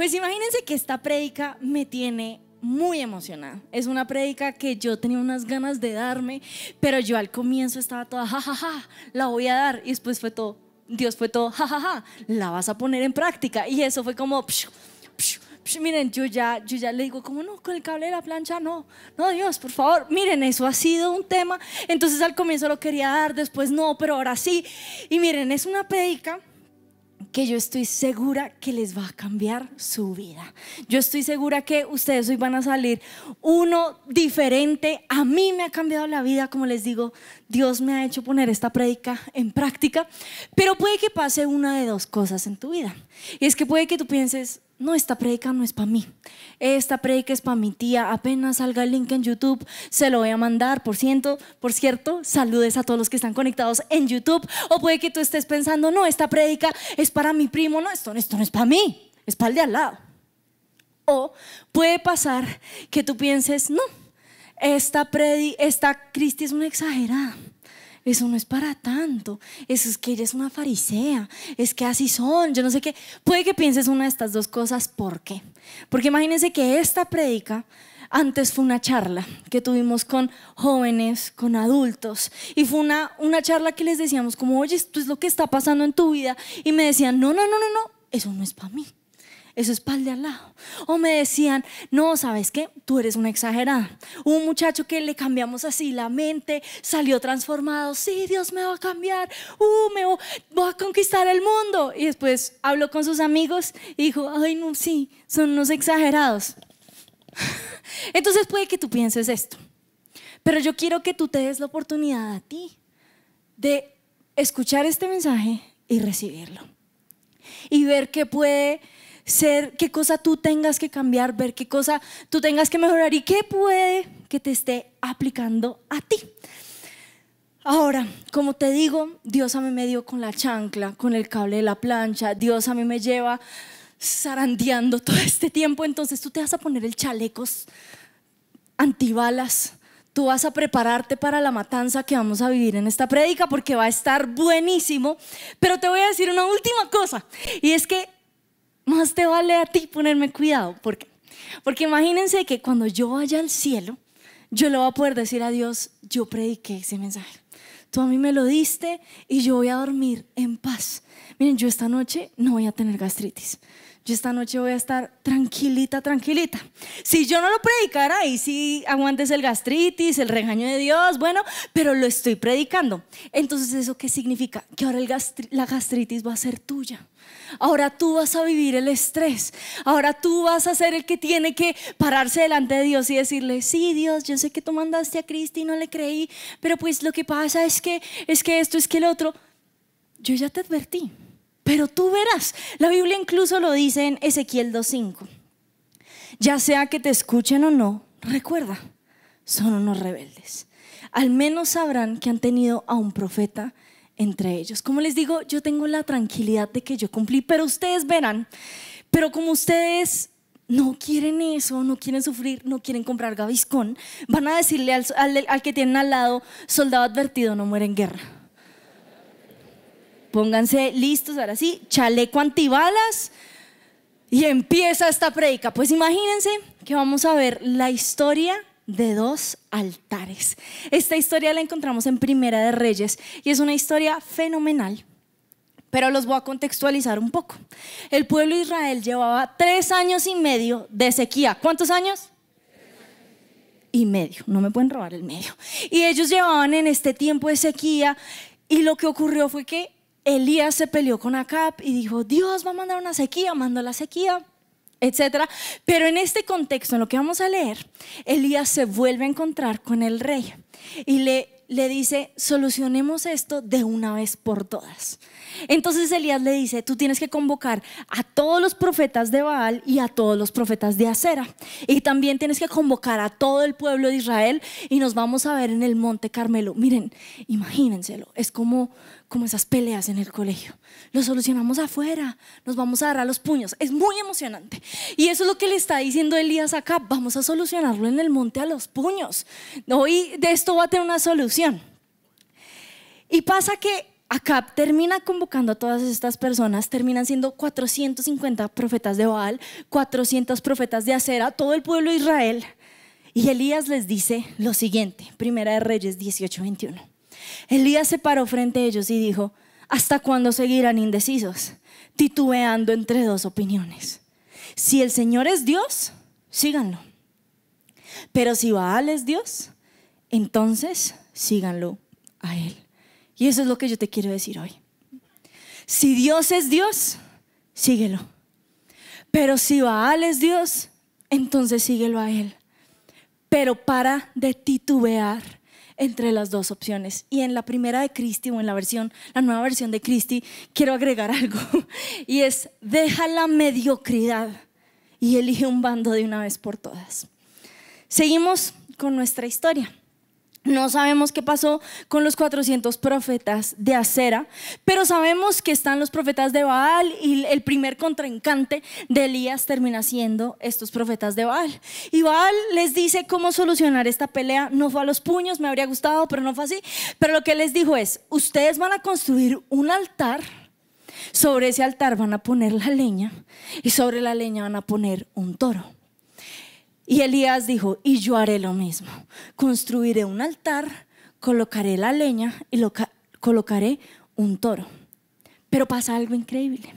Pues imagínense que esta prédica me tiene muy emocionada. Es una prédica que yo tenía unas ganas de darme, pero yo al comienzo estaba toda, jajaja, ja, ja, la voy a dar. Y después fue todo, Dios fue todo, jajaja, ja, la vas a poner en práctica. Y eso fue como, miren, yo ya, yo ya le digo, como no? Con el cable de la plancha, no, no, Dios, por favor. Miren, eso ha sido un tema. Entonces al comienzo lo quería dar, después no, pero ahora sí. Y miren, es una prédica que yo estoy segura que les va a cambiar su vida. Yo estoy segura que ustedes hoy van a salir uno diferente. A mí me ha cambiado la vida, como les digo, Dios me ha hecho poner esta prédica en práctica, pero puede que pase una de dos cosas en tu vida. Y es que puede que tú pienses, no, esta predica no es para mí, esta predica es para mi tía, apenas salga el link en YouTube, se lo voy a mandar, por cierto, por cierto, saludes a todos los que están conectados en YouTube, o puede que tú estés pensando, no, esta predica es para mi primo, no, esto, esto no es para mí, es para el de al lado. O puede pasar que tú pienses, no, esta, predi esta Cristi es una exagerada, eso no es para tanto, eso es que ella es una farisea, es que así son, yo no sé qué. Puede que pienses una de estas dos cosas, ¿por qué? Porque imagínense que esta predica antes fue una charla que tuvimos con jóvenes, con adultos, y fue una, una charla que les decíamos como, oye, esto es lo que está pasando en tu vida, y me decían, no, no, no, no, no, eso no es para mí eso es pal de al lado. O me decían, no, ¿sabes qué? Tú eres una exagerada. Un muchacho que le cambiamos así la mente, salió transformado, sí, Dios me va a cambiar, uh, me va a conquistar el mundo. Y después habló con sus amigos y dijo, ay, no, sí, son unos exagerados. Entonces puede que tú pienses esto, pero yo quiero que tú te des la oportunidad a ti de escuchar este mensaje y recibirlo. Y ver qué puede ser, qué cosa tú tengas que cambiar, ver qué cosa tú tengas que mejorar y qué puede que te esté aplicando a ti. Ahora, como te digo, Dios a mí me dio con la chancla, con el cable de la plancha, Dios a mí me lleva zarandeando todo este tiempo, entonces tú te vas a poner el chalecos antibalas, tú vas a prepararte para la matanza que vamos a vivir en esta prédica porque va a estar buenísimo, pero te voy a decir una última cosa, y es que más te vale a ti ponerme cuidado. ¿Por qué? Porque imagínense que cuando yo vaya al cielo, yo le voy a poder decir a Dios, yo prediqué ese mensaje. Tú a mí me lo diste y yo voy a dormir en paz. Miren, yo esta noche no voy a tener gastritis yo esta noche voy a estar tranquilita, tranquilita. Si yo no lo predicara, Y si aguantes el gastritis, el regaño de Dios, bueno, pero lo estoy predicando. Entonces, ¿eso qué significa? Que ahora el la gastritis va a ser tuya. Ahora tú vas a vivir el estrés. Ahora tú vas a ser el que tiene que pararse delante de Dios y decirle, sí, Dios, yo sé que tú mandaste a Cristo y no le creí, pero pues lo que pasa es que, es que esto, es que el otro. Yo ya te advertí pero tú verás. La Biblia incluso lo dice en Ezequiel 2.5. Ya sea que te escuchen o no, recuerda, son unos rebeldes. Al menos sabrán que han tenido a un profeta entre ellos. Como les digo, yo tengo la tranquilidad de que yo cumplí, pero ustedes verán. Pero como ustedes no quieren eso, no quieren sufrir, no quieren comprar Gaviscón, van a decirle al, que tienen al lado, soldado advertido, no muere en guerra pónganse listos, ahora sí, chaleco antibalas y empieza esta predica. Pues imagínense que vamos a ver la historia de dos altares. Esta historia la encontramos en Primera de Reyes y es una historia fenomenal. Pero los voy a contextualizar un poco. El pueblo de Israel llevaba tres años y medio de sequía. ¿Cuántos años? Y medio. No me pueden robar el medio. Y ellos llevaban en este tiempo de sequía y lo que ocurrió fue que Elías se peleó con Acab y dijo, Dios va a mandar una sequía, mandó la sequía, etc. Pero en este contexto, en lo que vamos a leer, Elías se vuelve a encontrar con el rey y le, le dice, solucionemos esto de una vez por todas. Entonces Elías le dice, tú tienes que convocar a todos los profetas de Baal y a todos los profetas de Acera. Y también tienes que convocar a todo el pueblo de Israel y nos vamos a ver en el monte Carmelo. Miren, imagínenselo, es como como esas peleas en el colegio. Lo solucionamos afuera, nos vamos a dar a los puños. Es muy emocionante. Y eso es lo que le está diciendo Elías a acá. Vamos a solucionarlo en el monte a los puños. Hoy de esto va a tener una solución. Y pasa que Acab termina convocando a todas estas personas, terminan siendo 450 profetas de Baal, 400 profetas de Acera, todo el pueblo de Israel. Y Elías les dice lo siguiente, Primera de Reyes 18:21. Elías se paró frente a ellos y dijo, ¿hasta cuándo seguirán indecisos, titubeando entre dos opiniones? Si el Señor es Dios, síganlo. Pero si Baal es Dios, entonces síganlo a Él. Y eso es lo que yo te quiero decir hoy. Si Dios es Dios, síguelo. Pero si Baal es Dios, entonces síguelo a Él. Pero para de titubear entre las dos opciones. Y en la primera de Christie o en la versión, la nueva versión de Christie, quiero agregar algo y es deja la mediocridad y elige un bando de una vez por todas. Seguimos con nuestra historia. No sabemos qué pasó con los 400 profetas de Acera, pero sabemos que están los profetas de Baal y el primer contrincante de Elías termina siendo estos profetas de Baal. Y Baal les dice cómo solucionar esta pelea. No fue a los puños, me habría gustado, pero no fue así. Pero lo que les dijo es, ustedes van a construir un altar, sobre ese altar van a poner la leña y sobre la leña van a poner un toro. Y Elías dijo, y yo haré lo mismo, construiré un altar, colocaré la leña y colocaré un toro. Pero pasa algo increíble.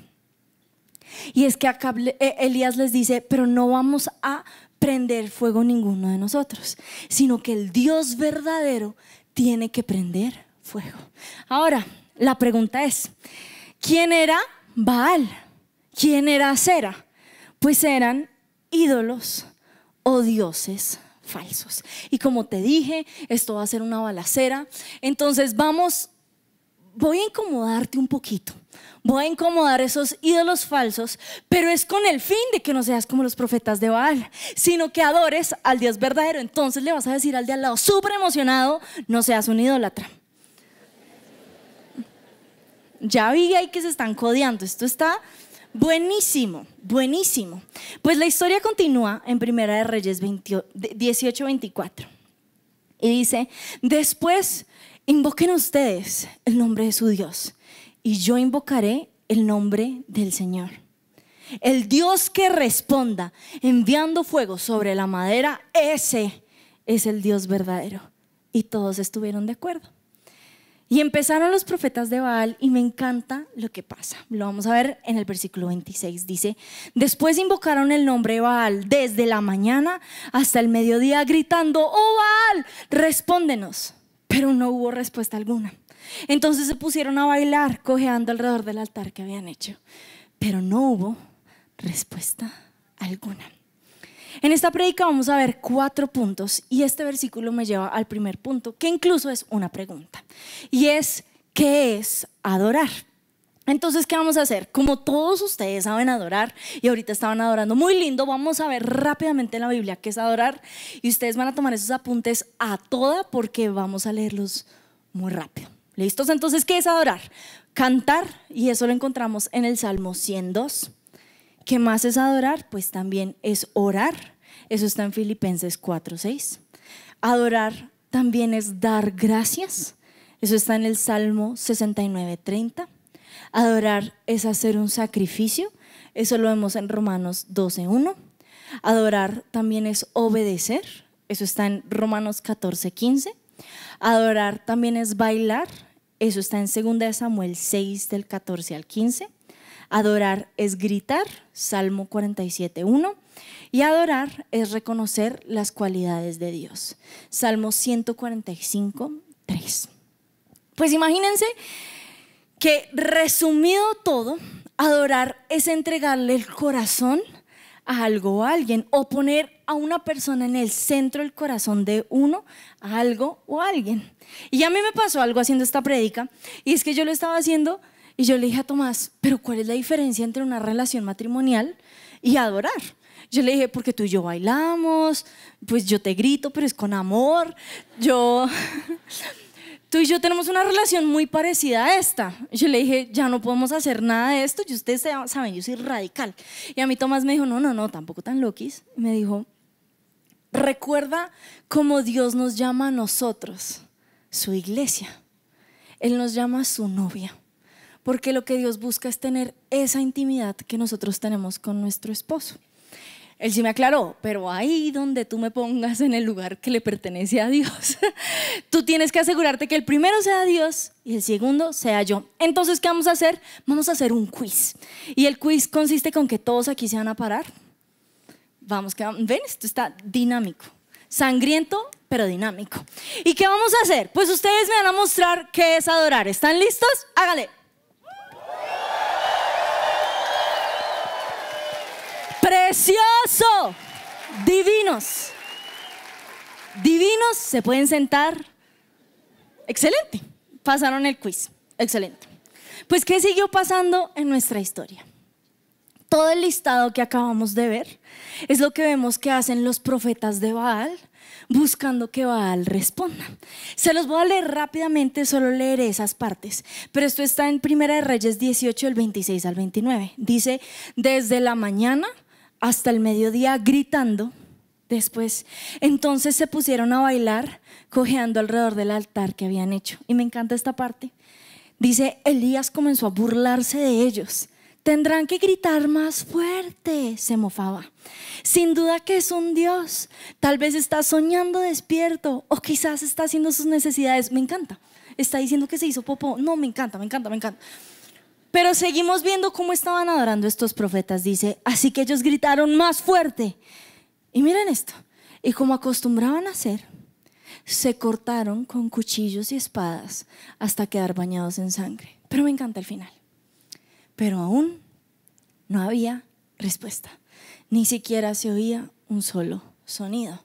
Y es que eh, Elías les dice, pero no vamos a prender fuego ninguno de nosotros, sino que el Dios verdadero tiene que prender fuego. Ahora, la pregunta es, ¿quién era Baal? ¿Quién era Sera? Pues eran ídolos o dioses falsos. Y como te dije, esto va a ser una balacera. Entonces vamos, voy a incomodarte un poquito. Voy a incomodar esos ídolos falsos, pero es con el fin de que no seas como los profetas de Baal, sino que adores al Dios verdadero. Entonces le vas a decir al de al lado, súper emocionado, no seas un idólatra. Ya vi ahí que se están codeando. Esto está Buenísimo, buenísimo. Pues la historia continúa en Primera de Reyes 18-24. Y dice, después invoquen ustedes el nombre de su Dios y yo invocaré el nombre del Señor. El Dios que responda enviando fuego sobre la madera, ese es el Dios verdadero. Y todos estuvieron de acuerdo. Y empezaron los profetas de Baal y me encanta lo que pasa. Lo vamos a ver en el versículo 26. Dice, después invocaron el nombre Baal desde la mañana hasta el mediodía gritando, oh Baal, respóndenos. Pero no hubo respuesta alguna. Entonces se pusieron a bailar cojeando alrededor del altar que habían hecho. Pero no hubo respuesta alguna. En esta prédica vamos a ver cuatro puntos y este versículo me lleva al primer punto, que incluso es una pregunta, y es, ¿qué es adorar? Entonces, ¿qué vamos a hacer? Como todos ustedes saben adorar y ahorita estaban adorando muy lindo, vamos a ver rápidamente en la Biblia qué es adorar y ustedes van a tomar esos apuntes a toda porque vamos a leerlos muy rápido. ¿Listos? Entonces, ¿qué es adorar? Cantar y eso lo encontramos en el Salmo 102. ¿Qué más es adorar? Pues también es orar eso está en Filipenses 4.6 Adorar también es dar gracias. Eso está en el Salmo 69.30 Adorar es hacer un sacrificio. Eso lo vemos en Romanos 12.1 Adorar también es obedecer. Eso está en Romanos 14.15 Adorar también es bailar. Eso está en 2 Samuel 6 del 14 al 15. Adorar es gritar, Salmo 47.1. Y adorar es reconocer las cualidades de Dios. Salmo 145, 3. Pues imagínense que resumido todo, adorar es entregarle el corazón a algo o a alguien o poner a una persona en el centro del corazón de uno, a algo o a alguien. Y a mí me pasó algo haciendo esta prédica y es que yo lo estaba haciendo y yo le dije a Tomás, pero ¿cuál es la diferencia entre una relación matrimonial y adorar? Yo le dije, porque tú y yo bailamos, pues yo te grito, pero es con amor. Yo, tú y yo tenemos una relación muy parecida a esta. Yo le dije, ya no podemos hacer nada de esto. Y ustedes saben, yo soy radical. Y a mí Tomás me dijo, no, no, no, tampoco tan loquis. me dijo, recuerda cómo Dios nos llama a nosotros, su iglesia. Él nos llama a su novia porque lo que Dios busca es tener esa intimidad que nosotros tenemos con nuestro esposo. Él sí me aclaró, pero ahí donde tú me pongas en el lugar que le pertenece a Dios, tú tienes que asegurarte que el primero sea Dios y el segundo sea yo. Entonces, ¿qué vamos a hacer? Vamos a hacer un quiz. Y el quiz consiste con que todos aquí se van a parar. Vamos, que ven, esto está dinámico. Sangriento, pero dinámico. ¿Y qué vamos a hacer? Pues ustedes me van a mostrar qué es adorar. ¿Están listos? Hágale. precioso, divinos. Divinos, se pueden sentar. Excelente, pasaron el quiz, excelente. Pues, ¿qué siguió pasando en nuestra historia? Todo el listado que acabamos de ver es lo que vemos que hacen los profetas de Baal buscando que Baal responda. Se los voy a leer rápidamente, solo leeré esas partes, pero esto está en Primera de Reyes 18, el 26 al 29. Dice, desde la mañana hasta el mediodía gritando. Después, entonces se pusieron a bailar, cojeando alrededor del altar que habían hecho. Y me encanta esta parte. Dice, Elías comenzó a burlarse de ellos. Tendrán que gritar más fuerte, se mofaba. Sin duda que es un Dios. Tal vez está soñando despierto o quizás está haciendo sus necesidades. Me encanta. Está diciendo que se hizo popó. No, me encanta, me encanta, me encanta. Pero seguimos viendo cómo estaban adorando estos profetas. Dice, así que ellos gritaron más fuerte. Y miren esto. Y como acostumbraban a hacer, se cortaron con cuchillos y espadas hasta quedar bañados en sangre. Pero me encanta el final. Pero aún no había respuesta. Ni siquiera se oía un solo sonido.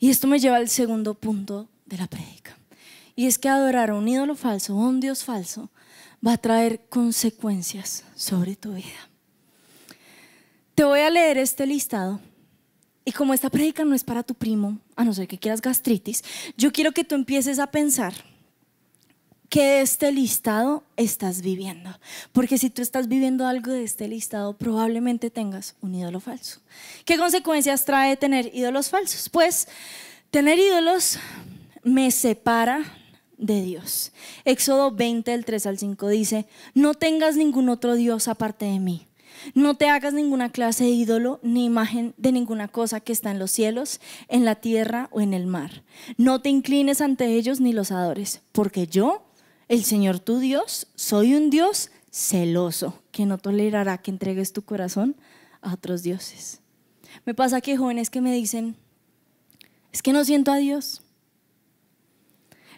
Y esto me lleva al segundo punto de la prédica. Y es que adorar a un ídolo falso, a un Dios falso, va a traer consecuencias sobre tu vida. Te voy a leer este listado. Y como esta predica no es para tu primo, a no ser que quieras gastritis, yo quiero que tú empieces a pensar que este listado estás viviendo. Porque si tú estás viviendo algo de este listado, probablemente tengas un ídolo falso. ¿Qué consecuencias trae tener ídolos falsos? Pues tener ídolos me separa de Dios. Éxodo 20, del 3 al 5 dice, no tengas ningún otro Dios aparte de mí. No te hagas ninguna clase de ídolo ni imagen de ninguna cosa que está en los cielos, en la tierra o en el mar. No te inclines ante ellos ni los adores, porque yo, el Señor tu Dios, soy un Dios celoso, que no tolerará que entregues tu corazón a otros dioses. Me pasa que jóvenes que me dicen, es que no siento a Dios.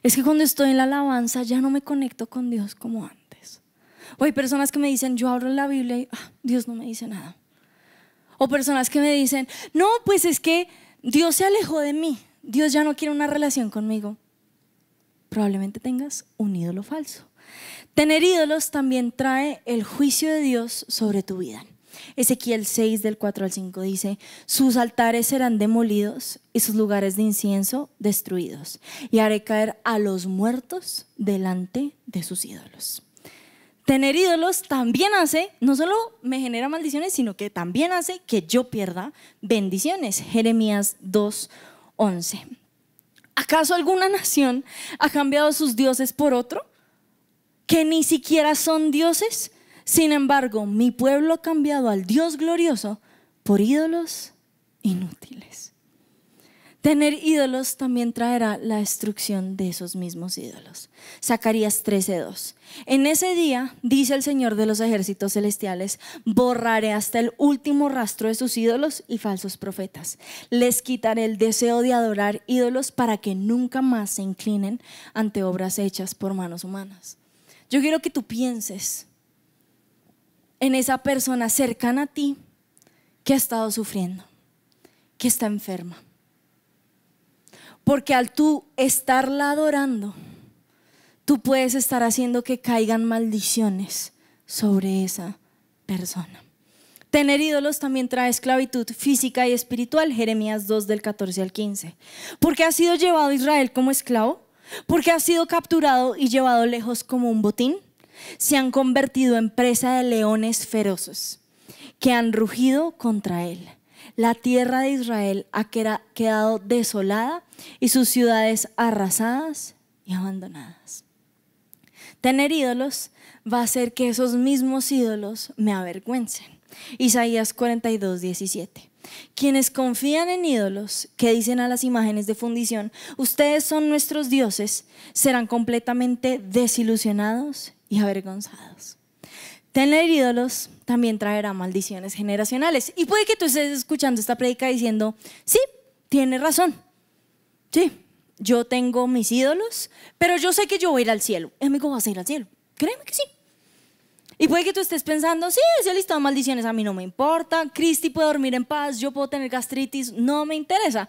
Es que cuando estoy en la alabanza ya no me conecto con Dios como antes. O hay personas que me dicen, yo abro la Biblia y ah, Dios no me dice nada. O personas que me dicen, no, pues es que Dios se alejó de mí. Dios ya no quiere una relación conmigo. Probablemente tengas un ídolo falso. Tener ídolos también trae el juicio de Dios sobre tu vida. Ezequiel 6 del 4 al 5 dice, sus altares serán demolidos y sus lugares de incienso destruidos, y haré caer a los muertos delante de sus ídolos. Tener ídolos también hace, no solo me genera maldiciones, sino que también hace que yo pierda bendiciones. Jeremías 2, 11. ¿Acaso alguna nación ha cambiado sus dioses por otro? ¿Que ni siquiera son dioses? Sin embargo, mi pueblo ha cambiado al Dios glorioso por ídolos inútiles. Tener ídolos también traerá la destrucción de esos mismos ídolos. Zacarías 13:2. En ese día, dice el Señor de los ejércitos celestiales, borraré hasta el último rastro de sus ídolos y falsos profetas. Les quitaré el deseo de adorar ídolos para que nunca más se inclinen ante obras hechas por manos humanas. Yo quiero que tú pienses en esa persona cercana a ti que ha estado sufriendo, que está enferma. Porque al tú estarla adorando, tú puedes estar haciendo que caigan maldiciones sobre esa persona. Tener ídolos también trae esclavitud física y espiritual, Jeremías 2 del 14 al 15. Porque ha sido llevado a Israel como esclavo, porque ha sido capturado y llevado lejos como un botín, se han convertido en presa de leones feroces que han rugido contra él. La tierra de Israel ha quedado desolada y sus ciudades arrasadas y abandonadas. Tener ídolos va a hacer que esos mismos ídolos me avergüencen. Isaías 42, 17. Quienes confían en ídolos, que dicen a las imágenes de fundición, ustedes son nuestros dioses, serán completamente desilusionados y avergonzados. Tener ídolos también traerá maldiciones generacionales. Y puede que tú estés escuchando esta predica diciendo, sí, tiene razón. Sí, yo tengo mis ídolos, pero yo sé que yo voy a ir al cielo. Amigo, vas a ir al cielo. Créeme que sí. Y puede que tú estés pensando, sí, ese listado de maldiciones a mí no me importa, Cristi puede dormir en paz, yo puedo tener gastritis, no me interesa.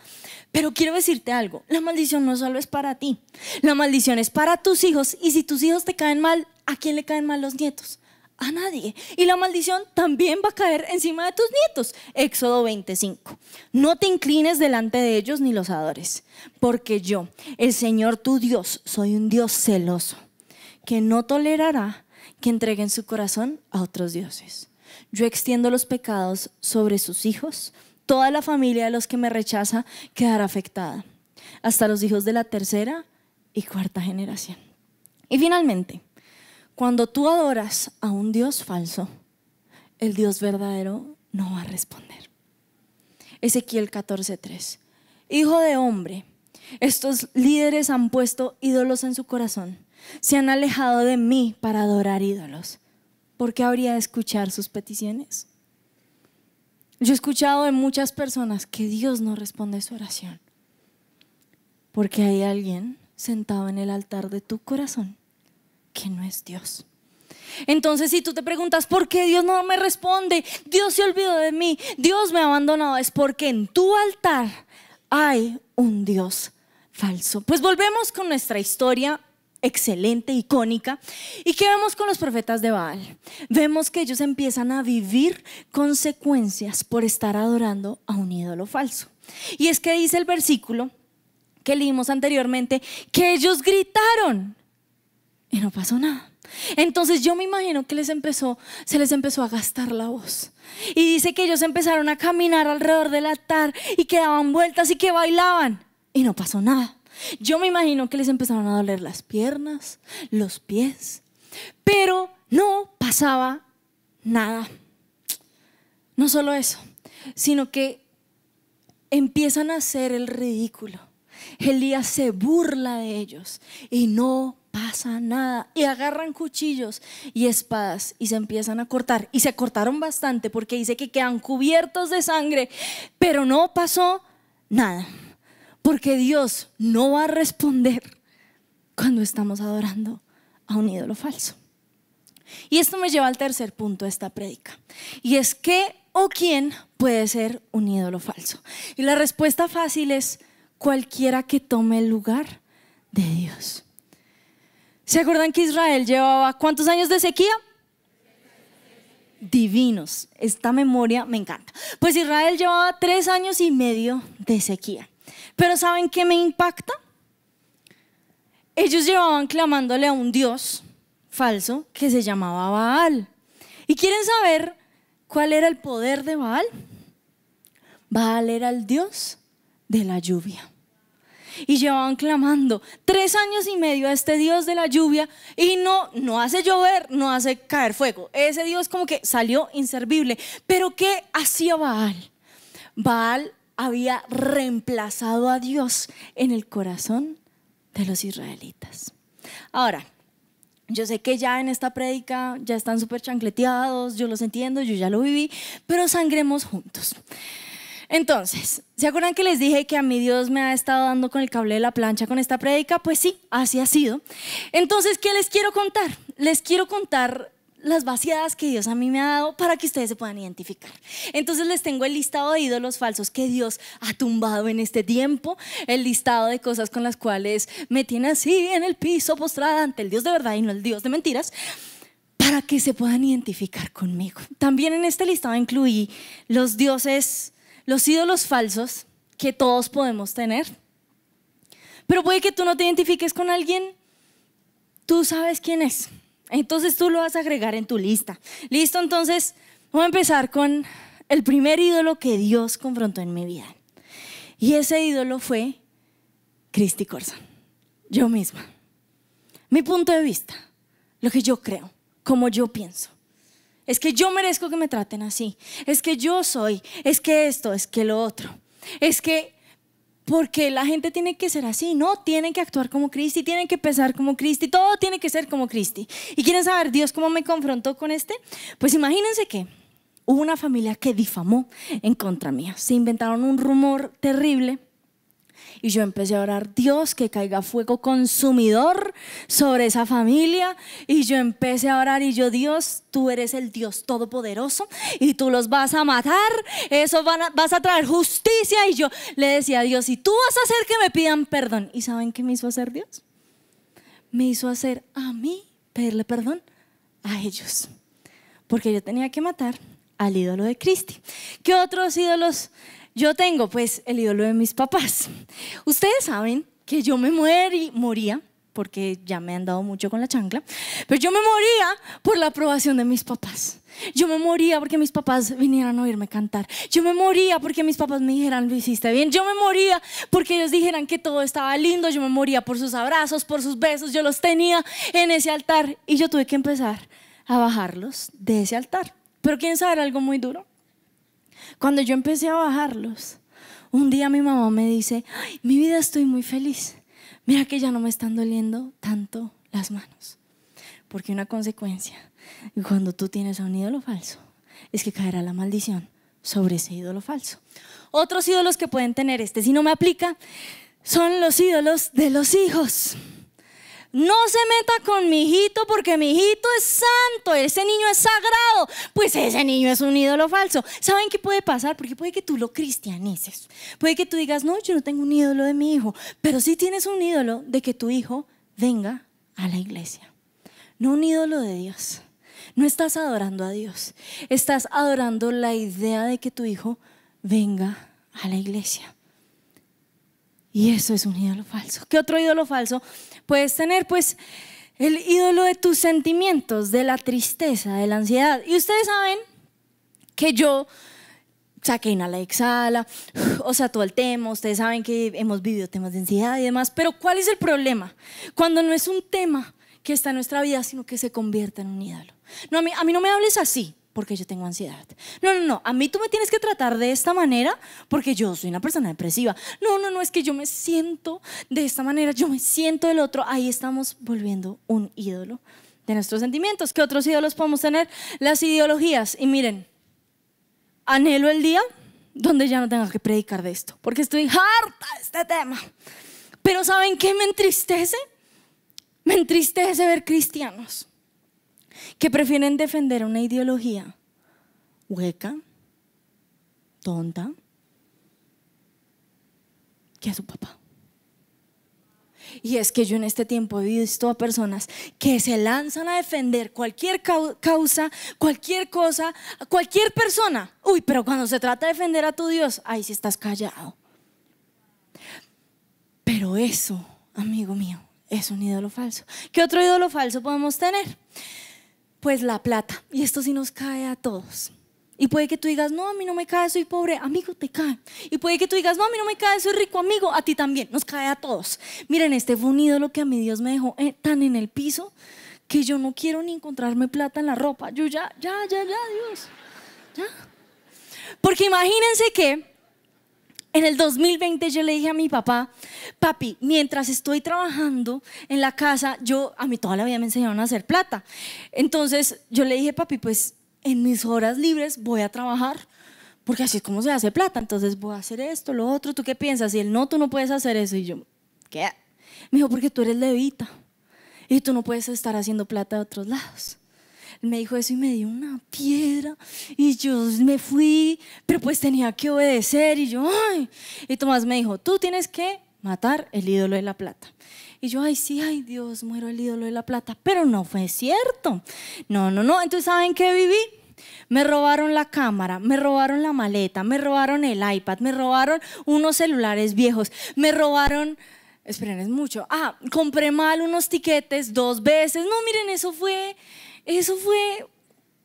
Pero quiero decirte algo, la maldición no solo es para ti, la maldición es para tus hijos y si tus hijos te caen mal, ¿a quién le caen mal los nietos? A nadie. Y la maldición también va a caer encima de tus nietos. Éxodo 25. No te inclines delante de ellos ni los adores, porque yo, el Señor tu Dios, soy un Dios celoso, que no tolerará que entreguen su corazón a otros dioses. Yo extiendo los pecados sobre sus hijos, toda la familia de los que me rechaza quedará afectada, hasta los hijos de la tercera y cuarta generación. Y finalmente, cuando tú adoras a un Dios falso, el Dios verdadero no va a responder. Ezequiel 14:3. Hijo de hombre, estos líderes han puesto ídolos en su corazón. Se han alejado de mí para adorar ídolos. ¿Por qué habría de escuchar sus peticiones? Yo he escuchado de muchas personas que Dios no responde su oración. Porque hay alguien sentado en el altar de tu corazón que no es Dios. Entonces, si tú te preguntas por qué Dios no me responde, Dios se olvidó de mí, Dios me ha abandonado, es porque en tu altar hay un Dios falso. Pues volvemos con nuestra historia excelente, icónica. ¿Y que vemos con los profetas de Baal? Vemos que ellos empiezan a vivir consecuencias por estar adorando a un ídolo falso. Y es que dice el versículo que leímos anteriormente, que ellos gritaron, y no pasó nada. Entonces yo me imagino que les empezó, se les empezó a gastar la voz. Y dice que ellos empezaron a caminar alrededor del altar y que daban vueltas y que bailaban y no pasó nada. Yo me imagino que les empezaron a doler las piernas, los pies, pero no pasaba nada. No solo eso, sino que empiezan a hacer el ridículo. Elías se burla de ellos y no pasa nada. Y agarran cuchillos y espadas y se empiezan a cortar. Y se cortaron bastante porque dice que quedan cubiertos de sangre, pero no pasó nada. Porque Dios no va a responder cuando estamos adorando a un ídolo falso. Y esto me lleva al tercer punto de esta prédica. Y es que o quién puede ser un ídolo falso. Y la respuesta fácil es cualquiera que tome el lugar de Dios. ¿Se acuerdan que Israel llevaba cuántos años de sequía? Divinos. Esta memoria me encanta. Pues Israel llevaba tres años y medio de sequía. Pero ¿saben qué me impacta? Ellos llevaban clamándole a un dios falso que se llamaba Baal. ¿Y quieren saber cuál era el poder de Baal? Baal era el dios de la lluvia y llevaban clamando tres años y medio a este Dios de la lluvia y no, no hace llover, no hace caer fuego. Ese Dios como que salió inservible. Pero ¿qué hacía Baal? Baal había reemplazado a Dios en el corazón de los israelitas. Ahora, yo sé que ya en esta prédica ya están súper chancleteados, yo los entiendo, yo ya lo viví, pero sangremos juntos. Entonces, ¿se acuerdan que les dije que a mí Dios me ha estado dando con el cable de la plancha con esta prédica? Pues sí, así ha sido. Entonces, ¿qué les quiero contar? Les quiero contar las vaciadas que Dios a mí me ha dado para que ustedes se puedan identificar. Entonces les tengo el listado de ídolos falsos que Dios ha tumbado en este tiempo, el listado de cosas con las cuales me tiene así en el piso postrada ante el Dios de verdad y no el Dios de mentiras, para que se puedan identificar conmigo. También en este listado incluí los dioses los ídolos falsos que todos podemos tener. Pero puede que tú no te identifiques con alguien, tú sabes quién es. Entonces tú lo vas a agregar en tu lista. Listo, entonces voy a empezar con el primer ídolo que Dios confrontó en mi vida. Y ese ídolo fue Christy Corson, yo misma. Mi punto de vista, lo que yo creo, como yo pienso es que yo merezco que me traten así, es que yo soy, es que esto, es que lo otro, es que porque la gente tiene que ser así, no, tienen que actuar como Cristi, tienen que pensar como Cristi, todo tiene que ser como Cristi. ¿Y quieren saber Dios cómo me confrontó con este? Pues imagínense que hubo una familia que difamó en contra mía, se inventaron un rumor terrible y yo empecé a orar, Dios, que caiga fuego consumidor sobre esa familia. Y yo empecé a orar y yo, Dios, tú eres el Dios todopoderoso y tú los vas a matar. Eso vas a traer justicia. Y yo le decía a Dios, y tú vas a hacer que me pidan perdón. ¿Y saben qué me hizo hacer Dios? Me hizo hacer a mí pedirle perdón a ellos. Porque yo tenía que matar al ídolo de Cristi. ¿Qué otros ídolos yo tengo pues el ídolo de mis papás. Ustedes saben que yo me moría, porque ya me han dado mucho con la chancla, pero yo me moría por la aprobación de mis papás. Yo me moría porque mis papás vinieran a oírme cantar. Yo me moría porque mis papás me dijeran, lo hiciste bien. Yo me moría porque ellos dijeran que todo estaba lindo. Yo me moría por sus abrazos, por sus besos. Yo los tenía en ese altar y yo tuve que empezar a bajarlos de ese altar. Pero quién sabe, algo muy duro. Cuando yo empecé a bajarlos, un día mi mamá me dice, mi vida estoy muy feliz. Mira que ya no me están doliendo tanto las manos. Porque una consecuencia, cuando tú tienes a un ídolo falso, es que caerá la maldición sobre ese ídolo falso. Otros ídolos que pueden tener este, si no me aplica, son los ídolos de los hijos no se meta con mi hijito porque mi hijito es santo, ese niño es sagrado, pues ese niño es un ídolo falso. ¿Saben qué puede pasar? Porque puede que tú lo cristianices, puede que tú digas, no, yo no tengo un ídolo de mi hijo, pero sí tienes un ídolo de que tu hijo venga a la iglesia, no un ídolo de Dios. No estás adorando a Dios, estás adorando la idea de que tu hijo venga a la iglesia. Y eso es un ídolo falso. ¿Qué otro ídolo falso puedes tener, pues el ídolo de tus sentimientos, de la tristeza, de la ansiedad. Y ustedes saben que yo saqué inhala, exhala, o sea, todo el tema, ustedes saben que hemos vivido temas de ansiedad y demás, pero ¿cuál es el problema? Cuando no es un tema que está en nuestra vida, sino que se convierte en un ídolo. No, a mí no me hables así, porque yo tengo ansiedad. No, no, no, a mí tú me tienes que tratar de esta manera porque yo soy una persona depresiva. No, no, no, es que yo me siento de esta manera, yo me siento del otro. Ahí estamos volviendo un ídolo de nuestros sentimientos. ¿Qué otros ídolos podemos tener? Las ideologías. Y miren, anhelo el día donde ya no tenga que predicar de esto, porque estoy harta de este tema. Pero ¿saben qué me entristece? Me entristece ver cristianos que prefieren defender una ideología hueca, tonta, que a su papá. Y es que yo en este tiempo he visto a personas que se lanzan a defender cualquier causa, cualquier cosa, cualquier persona. Uy, pero cuando se trata de defender a tu Dios, ahí sí estás callado. Pero eso, amigo mío, es un ídolo falso. ¿Qué otro ídolo falso podemos tener? pues la plata. Y esto sí nos cae a todos. Y puede que tú digas, no, a mí no me cae, soy pobre, amigo, te cae. Y puede que tú digas, no, a mí no me cae, soy rico, amigo, a ti también, nos cae a todos. Miren, este fue un ídolo que a mi Dios me dejó eh, tan en el piso que yo no quiero ni encontrarme plata en la ropa. Yo ya, ya, ya, ya, Dios, ya. Porque imagínense que en el 2020 yo le dije a mi papá, papi, mientras estoy trabajando en la casa, yo, a mí toda la vida me enseñaron a hacer plata. Entonces yo le dije, papi, pues en mis horas libres voy a trabajar, porque así es como se hace plata. Entonces voy a hacer esto, lo otro, ¿tú qué piensas? Y él, no, tú no puedes hacer eso. Y yo, ¿qué? Me dijo, porque tú eres levita y tú no puedes estar haciendo plata de otros lados me dijo eso y me dio una piedra y yo me fui, pero pues tenía que obedecer y yo, ay, y Tomás me dijo, tú tienes que matar el ídolo de la plata. Y yo, ay, sí, ay Dios, muero el ídolo de la plata, pero no fue cierto. No, no, no, entonces ¿saben qué viví? Me robaron la cámara, me robaron la maleta, me robaron el iPad, me robaron unos celulares viejos, me robaron esperen, es mucho. Ah, compré mal unos tiquetes dos veces. No, miren, eso fue eso fue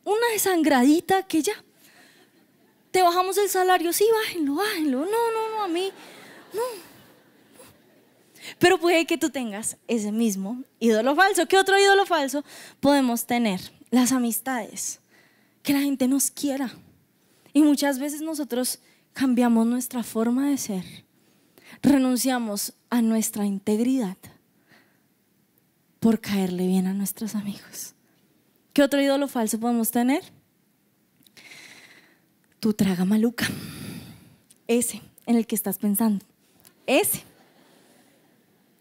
una desangradita que ya. Te bajamos el salario, sí, bájenlo, bájenlo. No, no, no, a mí, no. Pero puede que tú tengas ese mismo ídolo falso. ¿Qué otro ídolo falso podemos tener? Las amistades. Que la gente nos quiera. Y muchas veces nosotros cambiamos nuestra forma de ser. Renunciamos a nuestra integridad por caerle bien a nuestros amigos. ¿Qué otro ídolo falso podemos tener? Tu traga maluca. Ese en el que estás pensando. Ese.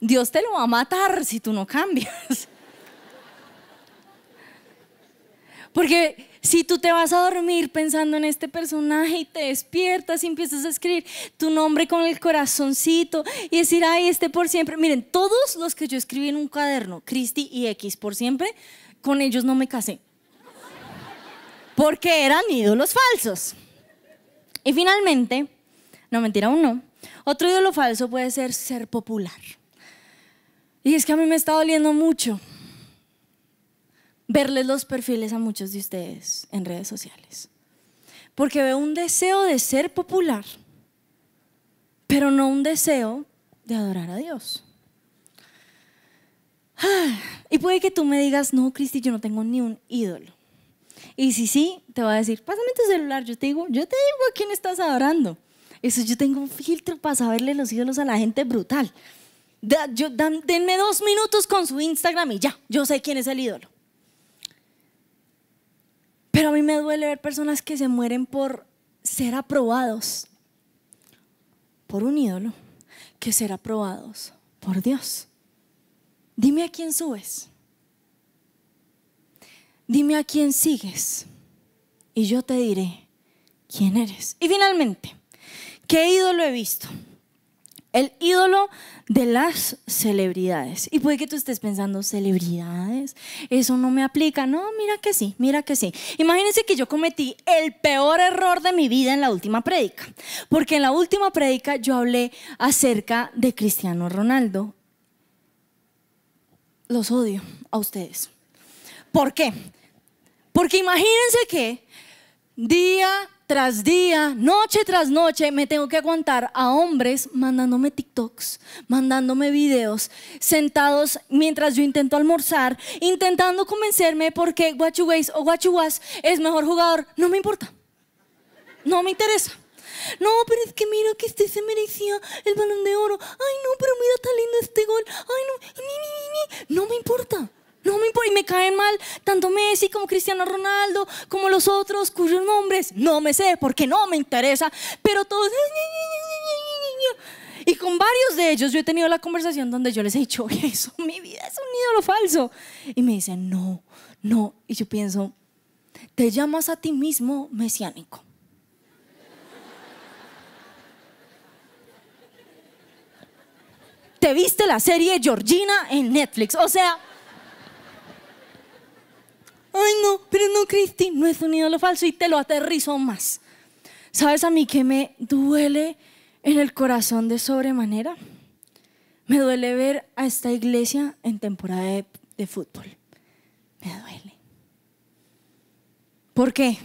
Dios te lo va a matar si tú no cambias. Porque si tú te vas a dormir pensando en este personaje y te despiertas y empiezas a escribir tu nombre con el corazoncito y decir, ay, este por siempre. Miren, todos los que yo escribí en un cuaderno, Cristi y X por siempre, con ellos no me casé. Porque eran ídolos falsos. Y finalmente, no mentira uno, otro ídolo falso puede ser ser popular. Y es que a mí me está doliendo mucho verles los perfiles a muchos de ustedes en redes sociales. Porque veo un deseo de ser popular, pero no un deseo de adorar a Dios. Y puede que tú me digas, no, Cristi, yo no tengo ni un ídolo. Y si sí, te va a decir, pásame tu celular, yo te digo, yo te digo a quién estás adorando. Eso yo tengo un filtro para saberle los ídolos a la gente brutal. denme dos minutos con su Instagram y ya, yo sé quién es el ídolo. Pero a mí me duele ver personas que se mueren por ser aprobados por un ídolo, que ser aprobados por Dios. Dime a quién subes. Dime a quién sigues. Y yo te diré quién eres. Y finalmente, ¿qué ídolo he visto? El ídolo de las celebridades. Y puede que tú estés pensando, celebridades, eso no me aplica. No, mira que sí, mira que sí. Imagínense que yo cometí el peor error de mi vida en la última prédica, porque en la última prédica yo hablé acerca de Cristiano Ronaldo los odio a ustedes. ¿Por qué? Porque imagínense que día tras día, noche tras noche, me tengo que aguantar a hombres mandándome TikToks, mandándome videos, sentados mientras yo intento almorzar, intentando convencerme porque qué o Guachuguas es mejor jugador. No me importa. No me interesa. No, pero es que mira que este se merecía el balón de oro. Ay, no, pero mira tan lindo este gol. Ay, no. No me importa. No me importa. Y me caen mal tanto Messi como Cristiano Ronaldo, como los otros cuyos nombres no me sé porque no me interesa. Pero todos... Y con varios de ellos yo he tenido la conversación donde yo les he dicho, eso, mi vida es un ídolo falso. Y me dicen, no, no. Y yo pienso, te llamas a ti mismo mesiánico. te viste la serie Georgina en Netflix. O sea... Ay, no, pero no, Cristi, no es un ídolo falso y te lo aterrizo más. ¿Sabes a mí que me duele en el corazón de sobremanera? Me duele ver a esta iglesia en temporada de, de fútbol. Me duele. ¿Por qué?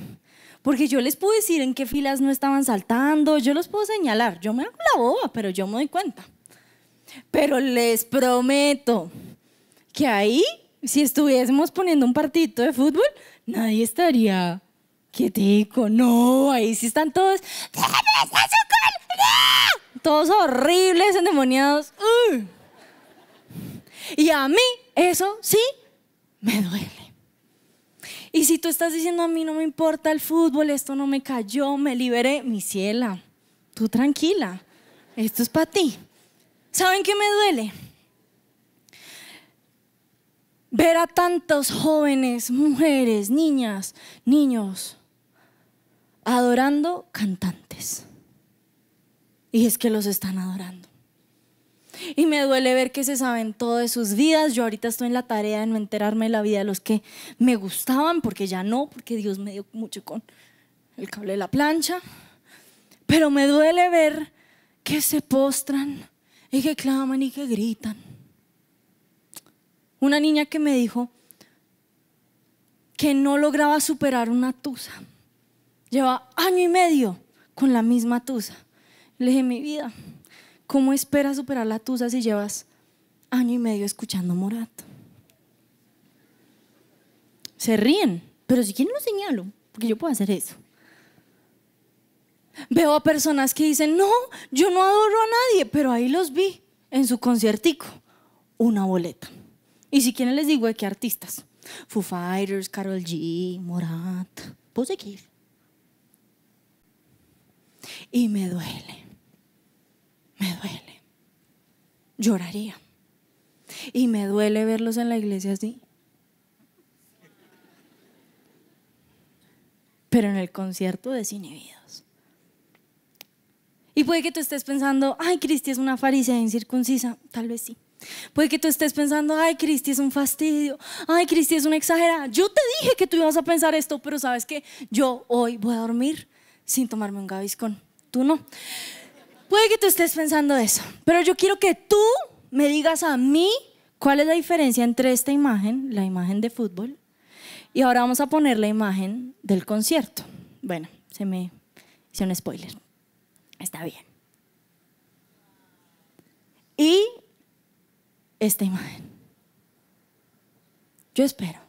Porque yo les puedo decir en qué filas no estaban saltando, yo los puedo señalar, yo me hago la boba, pero yo me doy cuenta. Pero les prometo que ahí, si estuviésemos poniendo un partidito de fútbol, nadie estaría quietico. No, ahí sí están todos. Todos horribles, endemoniados. Y a mí eso sí me duele. Y si tú estás diciendo a mí no me importa el fútbol, esto no me cayó, me liberé, mi ciela, tú tranquila, esto es para ti. ¿Saben qué me duele? Ver a tantos jóvenes, mujeres, niñas, niños, adorando cantantes. Y es que los están adorando. Y me duele ver que se saben todo de sus vidas. Yo ahorita estoy en la tarea de no enterarme de la vida de los que me gustaban, porque ya no, porque Dios me dio mucho con el cable de la plancha. Pero me duele ver que se postran y que claman y que gritan. Una niña que me dijo que no lograba superar una tusa. Lleva año y medio con la misma tusa. Le dije, mi vida, ¿cómo esperas superar la tusa si llevas año y medio escuchando Morato? Se ríen, pero si quieren lo señalo, porque yo puedo hacer eso. Veo a personas que dicen, no, yo no adoro a nadie, pero ahí los vi en su conciertico, una boleta. Y si quieren les digo de qué artistas. Foo Fighters, Carol G, Morat, puedo Y me duele, me duele. Lloraría. Y me duele verlos en la iglesia así. Pero en el concierto desinhibido. Y puede que tú estés pensando, ay, Cristi es una farisea incircuncisa. Tal vez sí. Puede que tú estés pensando, ay, Cristi es un fastidio. Ay, Cristi es una exagerada. Yo te dije que tú ibas a pensar esto, pero sabes qué, yo hoy voy a dormir sin tomarme un gaviscón. Tú no. Puede que tú estés pensando eso, pero yo quiero que tú me digas a mí cuál es la diferencia entre esta imagen, la imagen de fútbol, y ahora vamos a poner la imagen del concierto. Bueno, se me hizo un spoiler. Está bien. Y esta imagen. Yo espero.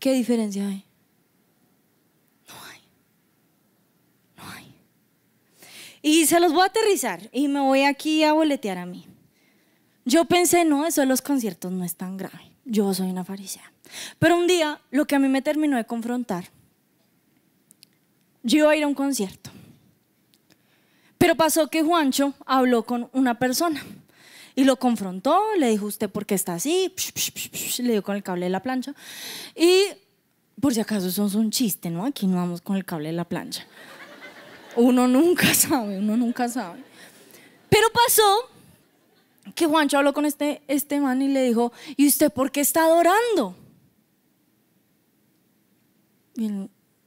¿Qué diferencia hay? No hay. No hay. Y se los voy a aterrizar y me voy aquí a boletear a mí. Yo pensé, no, eso de los conciertos no es tan grave. Yo soy una farisea. Pero un día, lo que a mí me terminó de confrontar, yo iba a ir a un concierto. Pero pasó que Juancho habló con una persona y lo confrontó, le dijo usted por qué está así, le dio con el cable de la plancha y por si acaso eso es un chiste, ¿no? Aquí no vamos con el cable de la plancha. Uno nunca sabe, uno nunca sabe. Pero pasó que Juancho habló con este, este man y le dijo, ¿y usted por qué está adorando?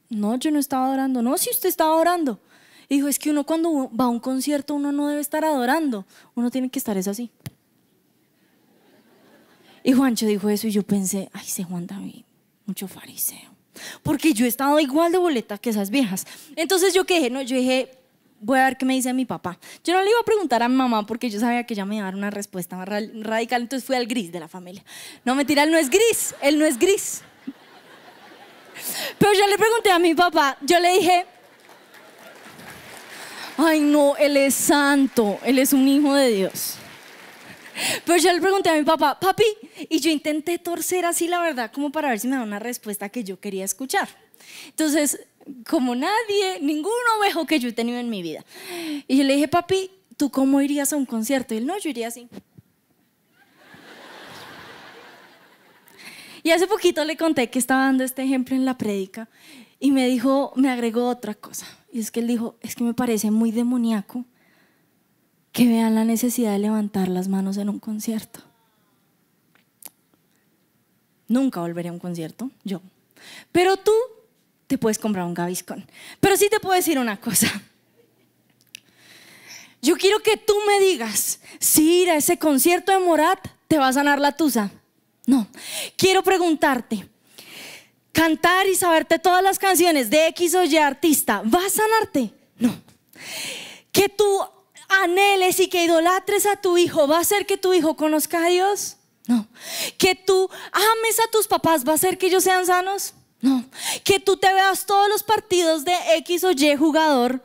no, yo no estaba adorando. No, si usted estaba adorando. Y dijo, es que uno cuando va a un concierto uno no debe estar adorando, uno tiene que estar eso así. Y Juancho dijo eso y yo pensé, ay, ese Juan David, mucho fariseo. Porque yo he estado igual de boleta que esas viejas. Entonces yo qué dije, no, yo dije, voy a ver qué me dice mi papá. Yo no le iba a preguntar a mi mamá porque yo sabía que ella me iba a dar una respuesta más radical, entonces fui al gris de la familia. No, mentira, él no es gris, él no es gris. Pero yo le pregunté a mi papá, yo le dije, ay no, Él es santo, Él es un hijo de Dios. Pero yo le pregunté a mi papá, papi, y yo intenté torcer así la verdad, como para ver si me da una respuesta que yo quería escuchar. Entonces, como nadie, ningún ovejo que yo he tenido en mi vida. Y yo le dije, papi, ¿tú cómo irías a un concierto? Y él, no, yo iría así. Y hace poquito le conté que estaba dando este ejemplo en la prédica y me dijo, me agregó otra cosa. Y es que él dijo, es que me parece muy demoníaco que vean la necesidad de levantar las manos en un concierto. Nunca volveré a un concierto, yo. Pero tú te puedes comprar un Gaviscon. Pero sí te puedo decir una cosa. Yo quiero que tú me digas si ir a ese concierto de Morat te va a sanar la tusa. No. Quiero preguntarte, cantar y saberte todas las canciones de X o Y artista va a sanarte. No. Que tú anheles y que idolatres a tu hijo va a hacer que tu hijo conozca a Dios. No. Que tú ames a tus papás va a hacer que ellos sean sanos. No. Que tú te veas todos los partidos de X o Y jugador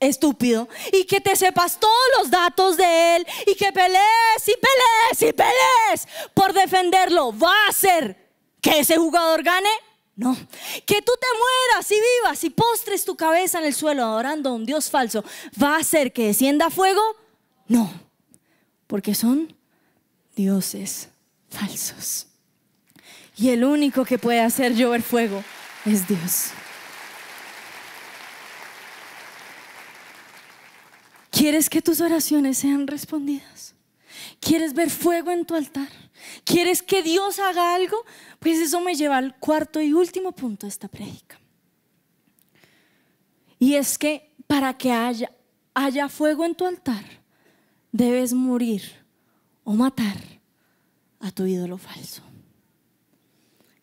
estúpido y que te sepas todos los datos de él y que pelees y pelees y pelees por defenderlo va a hacer que ese jugador gane no, que tú te mueras y vivas y postres tu cabeza en el suelo adorando a un Dios falso, ¿va a hacer que descienda fuego? No, porque son dioses falsos. Y el único que puede hacer llover fuego es Dios. ¿Quieres que tus oraciones sean respondidas? ¿Quieres ver fuego en tu altar? ¿Quieres que Dios haga algo? Pues eso me lleva al cuarto y último punto de esta prédica. Y es que para que haya, fuego en tu altar, debes morir o matar a tu ídolo falso.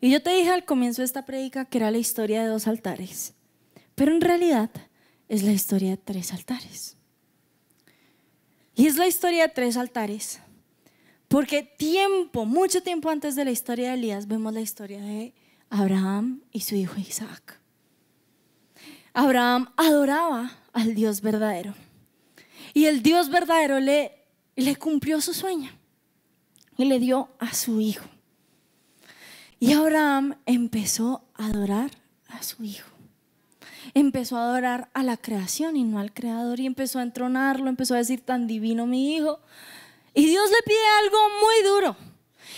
Y yo te dije al comienzo de esta prédica que era la historia de dos altares, pero en realidad es la historia de tres altares. Y es la historia de tres altares. Porque tiempo, mucho tiempo antes de la historia de Elías, vemos la historia de Abraham y su hijo Isaac. Abraham adoraba al Dios verdadero. Y el Dios verdadero le, le cumplió su sueño y le dio a su hijo. Y Abraham empezó a adorar a su hijo empezó a adorar a la creación y no al creador y empezó a entronarlo, empezó a decir tan divino mi hijo. Y Dios le pide algo muy duro.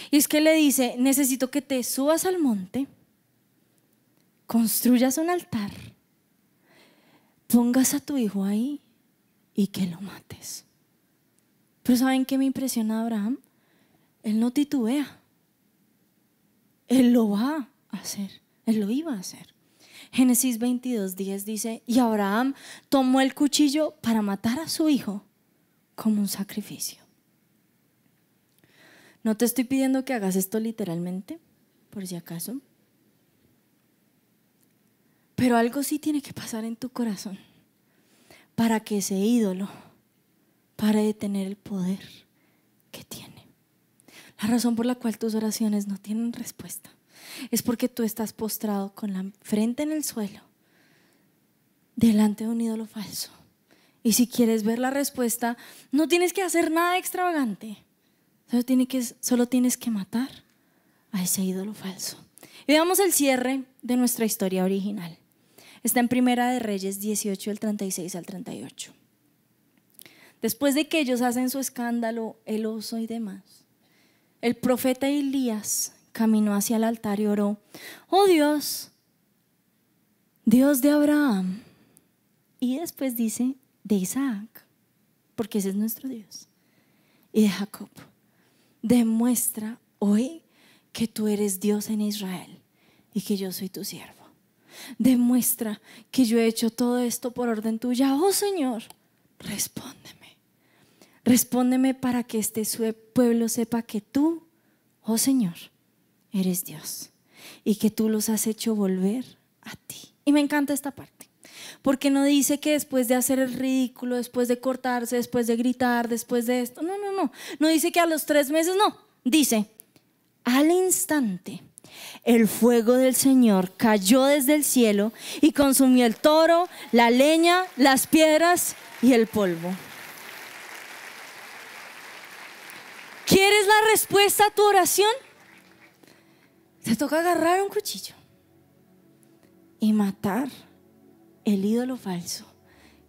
Y es que le dice, necesito que te subas al monte, construyas un altar, pongas a tu hijo ahí y que lo mates. Pero ¿saben qué me impresiona Abraham? Él no titubea. Él lo va a hacer. Él lo iba a hacer. Génesis 22, 10 dice, y Abraham tomó el cuchillo para matar a su hijo como un sacrificio. No te estoy pidiendo que hagas esto literalmente, por si acaso, pero algo sí tiene que pasar en tu corazón para que ese ídolo pare de tener el poder que tiene. La razón por la cual tus oraciones no tienen respuesta es porque tú estás postrado con la frente en el suelo delante de un ídolo falso. Y si quieres ver la respuesta, no tienes que hacer nada extravagante. Solo, tienes que, solo tienes que matar a ese ídolo falso. Y veamos el cierre de nuestra historia original. Está en Primera de Reyes 18, del 36 al 38. Después de que ellos hacen su escándalo, el oso y demás, el profeta Elías caminó hacia el altar y oró, oh Dios, Dios de Abraham. Y después dice, de Isaac, porque ese es nuestro Dios. Y de Jacob, demuestra hoy que tú eres Dios en Israel y que yo soy tu siervo. Demuestra que yo he hecho todo esto por orden tuya. Oh Señor, respóndeme. Respóndeme para que este pueblo sepa que tú, oh Señor, eres Dios y que tú los has hecho volver a ti. Y me encanta esta parte, porque no dice que después de hacer el ridículo, después de cortarse, después de gritar, después de esto, no, no, no, no dice que a los tres meses, no, dice, al instante. El fuego del Señor cayó desde el cielo y consumió el toro, la leña, las piedras y el polvo. ¿Quieres la respuesta a tu oración? Se toca agarrar un cuchillo y matar el ídolo falso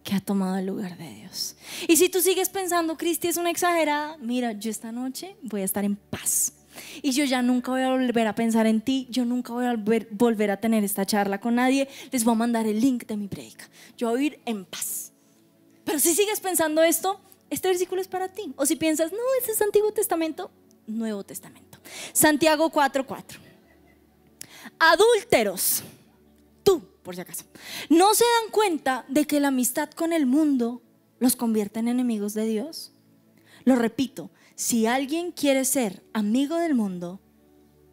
que ha tomado el lugar de Dios. Y si tú sigues pensando, Cristi es una exagerada, mira, yo esta noche voy a estar en paz. Y yo ya nunca voy a volver a pensar en ti, yo nunca voy a volver, a tener esta charla con nadie, les voy a mandar el link de mi predica. Yo voy a ir en paz. Pero si sigues pensando esto, este versículo es para ti. O si piensas, no, ese es Antiguo Testamento, Nuevo Testamento. Santiago 4:4. Adúlteros, tú, por si acaso, ¿no se dan cuenta de que la amistad con el mundo los convierte en enemigos de Dios? Lo repito, si alguien quiere ser amigo del mundo,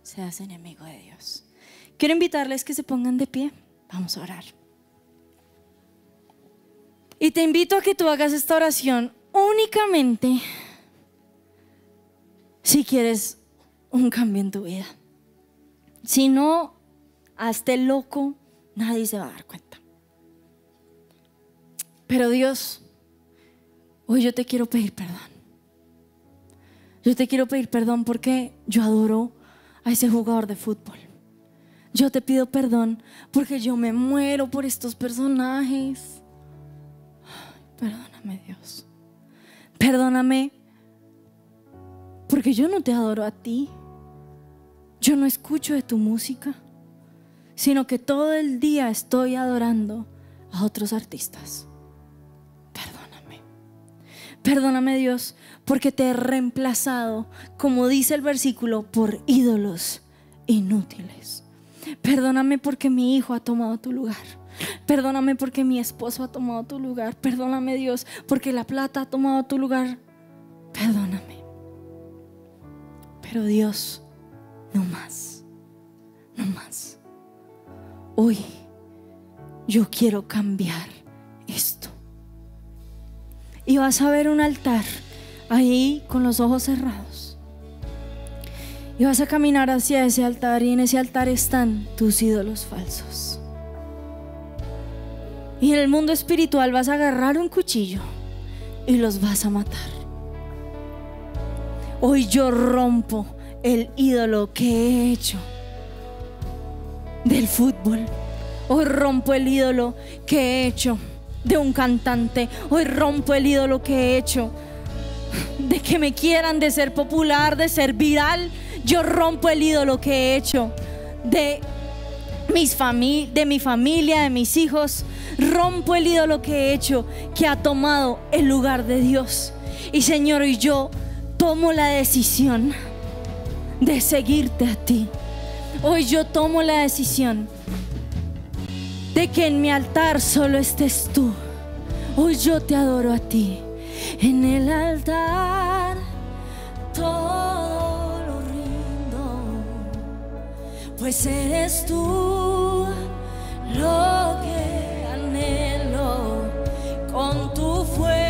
se hace enemigo de Dios. Quiero invitarles que se pongan de pie. Vamos a orar. Y te invito a que tú hagas esta oración únicamente si quieres un cambio en tu vida. Si no, hasta este loco nadie se va a dar cuenta. Pero Dios, hoy yo te quiero pedir perdón. Yo te quiero pedir perdón porque yo adoro a ese jugador de fútbol. Yo te pido perdón porque yo me muero por estos personajes. Perdóname Dios. Perdóname porque yo no te adoro a ti yo no escucho de tu música, sino que todo el día estoy adorando a otros artistas. Perdóname. Perdóname Dios, porque te he reemplazado, como dice el versículo, por ídolos inútiles. Perdóname porque mi hijo ha tomado tu lugar. Perdóname porque mi esposo ha tomado tu lugar. Perdóname Dios porque la plata ha tomado tu lugar. Perdóname. Pero Dios, no más, no más. Hoy yo quiero cambiar esto. Y vas a ver un altar ahí con los ojos cerrados. Y vas a caminar hacia ese altar y en ese altar están tus ídolos falsos. Y en el mundo espiritual vas a agarrar un cuchillo y los vas a matar. Hoy yo rompo el ídolo que he hecho del fútbol. Hoy rompo el ídolo que he hecho de un cantante. Hoy rompo el ídolo que he hecho de que me quieran, de ser popular, de ser viral. Yo rompo el ídolo que he hecho de, mis fami de mi familia, de mis hijos. Rompo el ídolo que he hecho que ha tomado el lugar de Dios. Y Señor, y yo tomo la decisión de seguirte a ti. Hoy yo tomo la decisión de que en mi altar solo estés tú. Hoy yo te adoro a ti. En el altar todo lo rindo, pues eres tú lo que anhelo con tu fuerza.